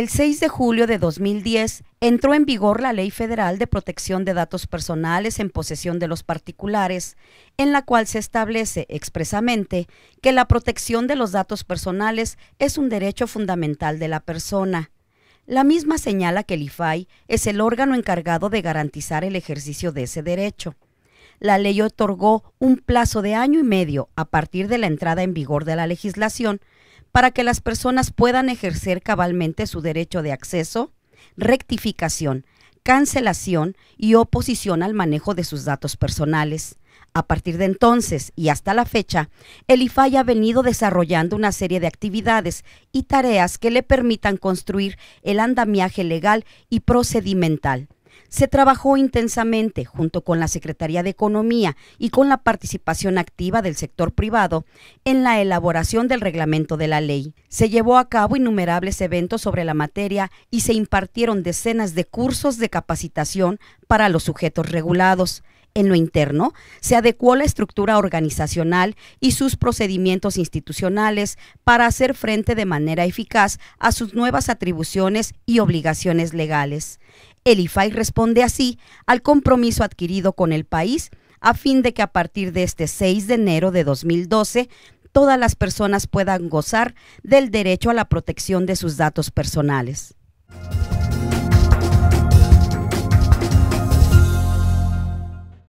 El 6 de julio de 2010 entró en vigor la Ley Federal de Protección de Datos Personales en posesión de los particulares, en la cual se establece expresamente que la protección de los datos personales es un derecho fundamental de la persona. La misma señala que el IFAI es el órgano encargado de garantizar el ejercicio de ese derecho la ley otorgó un plazo de año y medio a partir de la entrada en vigor de la legislación para que las personas puedan ejercer cabalmente su derecho de acceso, rectificación, cancelación y oposición al manejo de sus datos personales. A partir de entonces y hasta la fecha, el IFAI ha venido desarrollando una serie de actividades y tareas que le permitan construir el andamiaje legal y procedimental se trabajó intensamente junto con la Secretaría de Economía y con la participación activa del sector privado en la elaboración del reglamento de la ley. Se llevó a cabo innumerables eventos sobre la materia y se impartieron decenas de cursos de capacitación para los sujetos regulados. En lo interno, se adecuó la estructura organizacional y sus procedimientos institucionales para hacer frente de manera eficaz a sus nuevas atribuciones y obligaciones legales el IFAI responde así al compromiso adquirido con el país a fin de que a partir de este 6 de enero de 2012 todas las personas puedan gozar del derecho a la protección de sus datos personales.